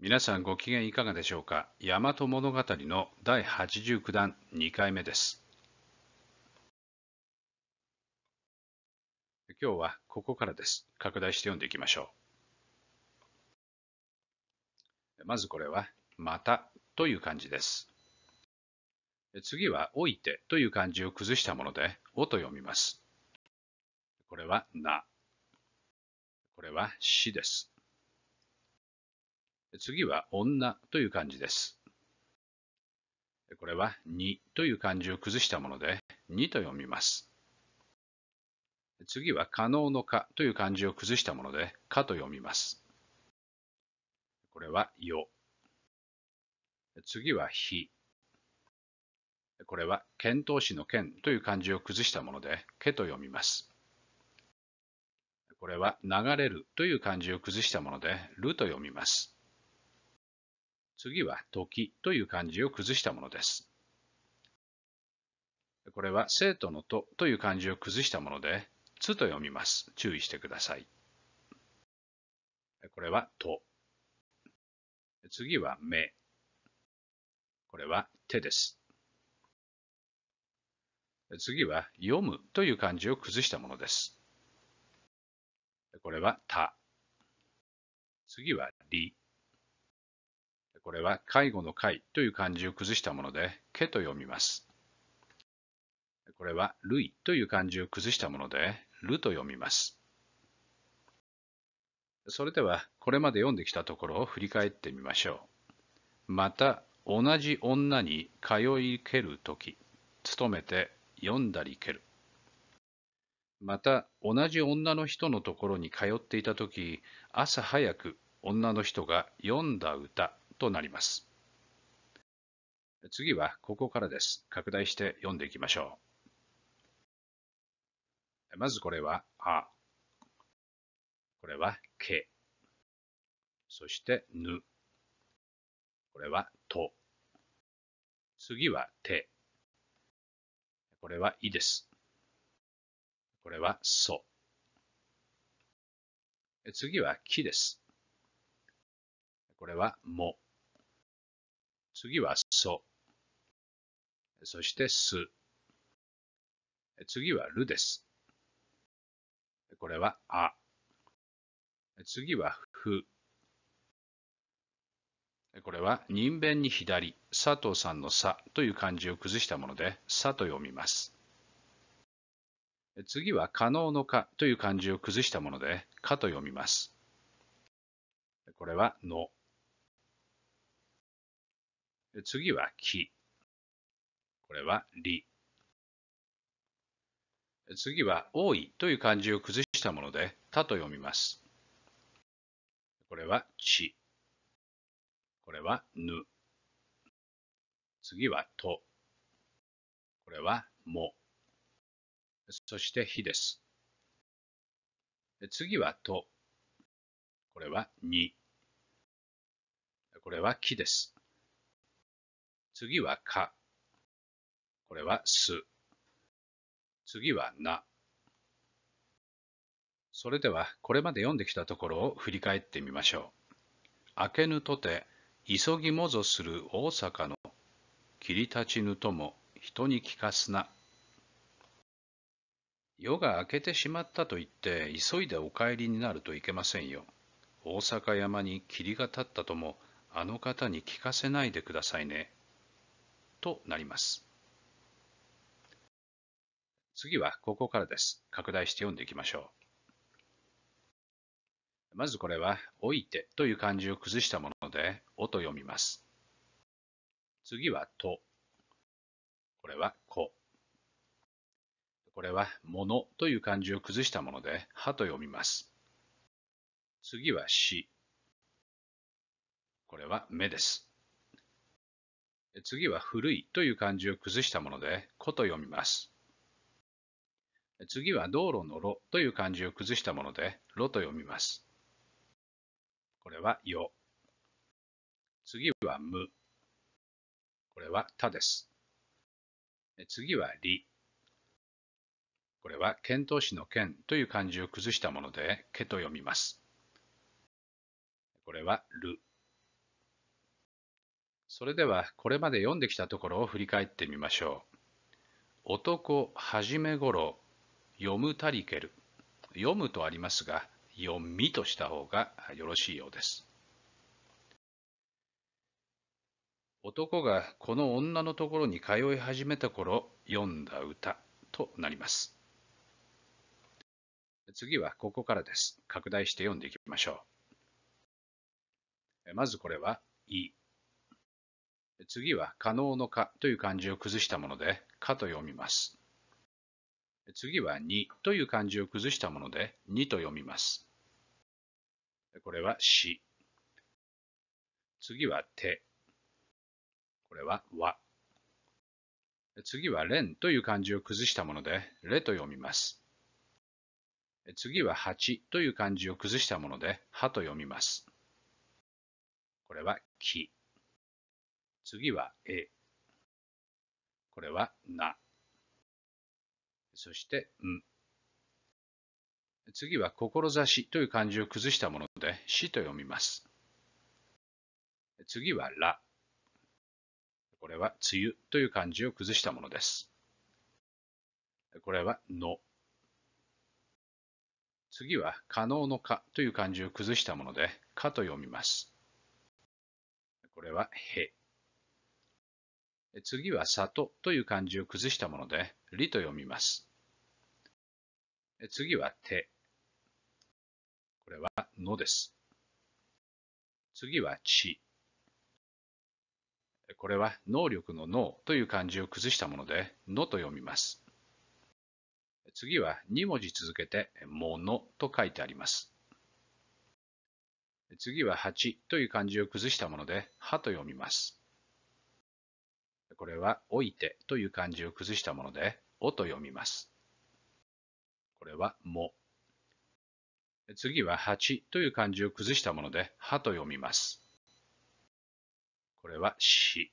皆さんご機嫌いかがでしょうか大和物語の第89弾2回目です今日はここからです拡大して読んでいきましょうまずこれはまたという漢字です次はおいてという漢字を崩したものでおと読みますこれはなこれはしです次は女という漢字です。これはにという漢字を崩したもので、にと読みます。次は可能のかという漢字を崩したもので、かと読みます。これはよ。次はひ。これは遣唐使の剣という漢字を崩したもので、けと読みます。これは流れるという漢字を崩したもので、ると読みます。次は時という漢字を崩したものです。これは生徒のとという漢字を崩したもので、つと読みます。注意してください。これはと。次は目。これは手です。次は読むという漢字を崩したものです。これはた。次はり。これは介護の介という漢字を崩したもので、けと読みます。これは類という漢字を崩したもので、ると読みます。それでは、これまで読んできたところを振り返ってみましょう。また、同じ女に通いけるとき、努めて読んだりける。また、同じ女の人のところに通っていたとき、朝早く女の人が読んだ歌となります。次はここからです。拡大して読んでいきましょう。まずこれは、あ。これは、け。そして、ぬ。これは、と。次は、て。これは、いです。これは、そ。次は、きです。これは、も。次はソ。そしてす。次はるです。これはあ。次はふ。これは人弁に左、佐藤さんのさという漢字を崩したもので、さと読みます。次は可能のかという漢字を崩したもので、かと読みます。これはの。次は木。これはり。次は多いという漢字を崩したもので、たと読みます。これは地。これはぬ。次はと。これはも。そしてひです。次はと。これはに。これは木です。次はか。これはす。次はな。それではこれまで読んできたところを振り返ってみましょう。明けぬとて急ぎもぞする大阪の切り立ちぬとも人に聞かすな。夜が明けてしまったと言って急いでお帰りになるといけませんよ。大阪山に霧が立ったともあの方に聞かせないでくださいね。となります。次はここからです。拡大して読んでいきましょう。まずこれは、おいてという漢字を崩したもので、おと読みます。次はと。これはこ。これは、ものという漢字を崩したもので、はと読みます。次はし。これは目です。次は古いという漢字を崩したもので、古と読みます。次は道路の路という漢字を崩したもので、路と読みます。これはよ。次はむ。これはたです。次はり。これは遣唐使の剣という漢字を崩したもので、けと読みます。これはる。それではこれまで読んできたところを振り返ってみましょう。男はじめごろ読むたりける。読むとありますが、読みとした方がよろしいようです。男がこの女のところに通い始めた頃読んだ歌となります。次はここからです。拡大して読んでいきましょう。まずこれは「い」。次は可能の可という漢字を崩したもので、可と読みます。次はにという漢字を崩したもので、にと読みます。これはし。次はて。これはわ。次はれんという漢字を崩したもので、れと読みます。次は八という漢字を崩したもので、はと読みます。これはき。次はえ。これはな。そしてん。次は志という漢字を崩したもので死と読みます。次はら。これは梅雨という漢字を崩したものです。これはの。次は可能のかという漢字を崩したもので、かと読みます。これはへ。次は里という漢字を崩したもので、りと読みます。次は手。これはのです。次は地。これは能力の脳という漢字を崩したもので、のと読みます。次は2文字続けて、ものと書いてあります。次は8という漢字を崩したもので、はと読みます。これは、おいてという漢字を崩したもので、おと読みます。これは、も。次は、はちという漢字を崩したもので、はと読みます。これは、し。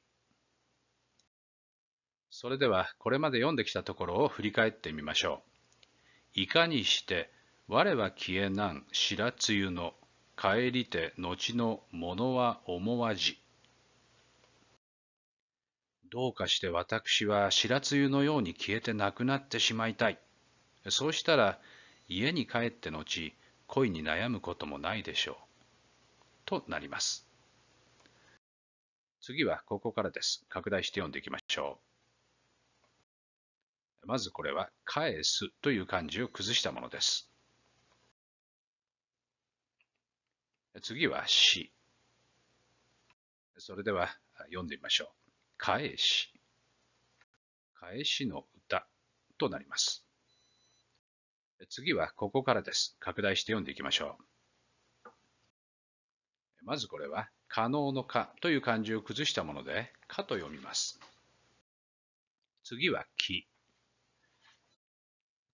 それでは、これまで読んできたところを振り返ってみましょう。いかにして、我は消えなん白露の帰りて後のものは思わじどうかして私は白露のように消えてなくなってしまいたい。そうしたら、家に帰って後、恋に悩むこともないでしょう。となります。次はここからです。拡大して読んでいきましょう。まずこれは、返すという漢字を崩したものです。次は、し。それでは読んでみましょう。返し、返しの歌となります。次はここからです。拡大して読んでいきましょう。まずこれは、可能の可という漢字を崩したもので、可と読みます。次は木。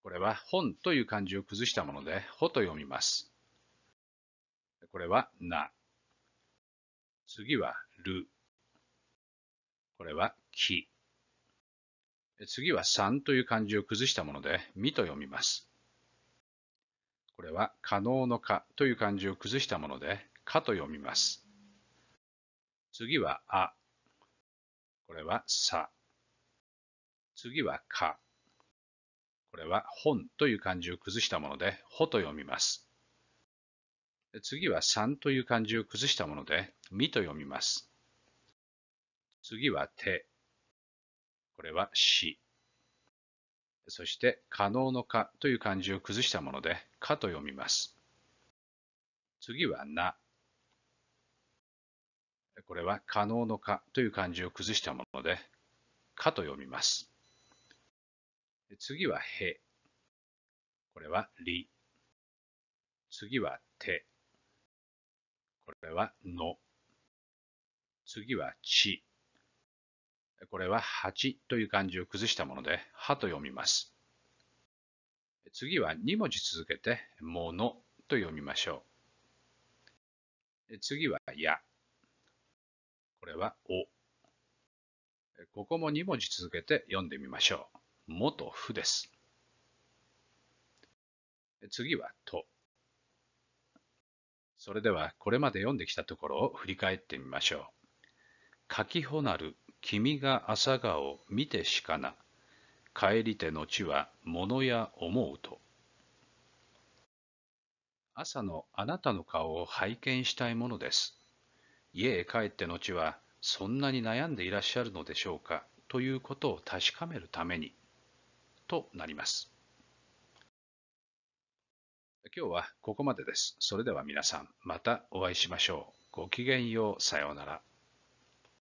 これは本という漢字を崩したもので、ほと読みます。これはな。次はる。これは木。次は3という漢字を崩したもので、みと読みます。これは可能のかという漢字を崩したもので、かと読みます。次はあ。これはさ。次はか。これは本という漢字を崩したもので、ほと読みます。次は3という漢字を崩したもので、みと読みます。次は手。これはし。そして、可能のかという漢字を崩したもので、かと読みます。次はな。これは可能のかという漢字を崩したもので、かと読みます。次はへ。これはり。次はて。これはの。次はち。これは8という漢字を崩したもので、はと読みます。次は2文字続けて、ものと読みましょう。次はや。これはお。ここも2文字続けて読んでみましょう。もとふです。次はと。それではこれまで読んできたところを振り返ってみましょう。かきほなる君が朝顔見てしかな。帰りての地は物や思うと。朝のあなたの顔を拝見したいものです。家へ帰っての地はそんなに悩んでいらっしゃるのでしょうかということを確かめるためにとなります。今日はここまでです。それでは皆さんまたお会いしましょう。ごきげんよう。さようなら。